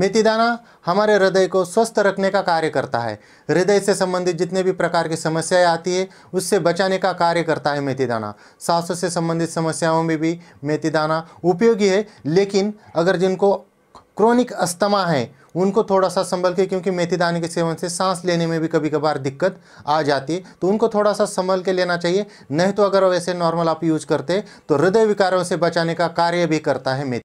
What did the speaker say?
मेथी दाना हमारे हृदय को स्वस्थ रखने का कार्य करता है हृदय से संबंधित जितने भी प्रकार की समस्याएं आती है उससे बचाने का कार्य करता है मेथी दाना सांसों से संबंधित समस्याओं में भी मेथी दाना उपयोगी है लेकिन अगर जिनको क्रोनिक अस्थमा है उनको थोड़ा सा संभल के क्योंकि मेथी दाने के सेवन से सांस लेने में भी कभी कभार दिक्कत आ जाती है तो उनको थोड़ा सा संभल के लेना चाहिए नहीं तो अगर वैसे नॉर्मल आप यूज करते तो हृदय विकारों से बचाने का कार्य भी करता है मेथी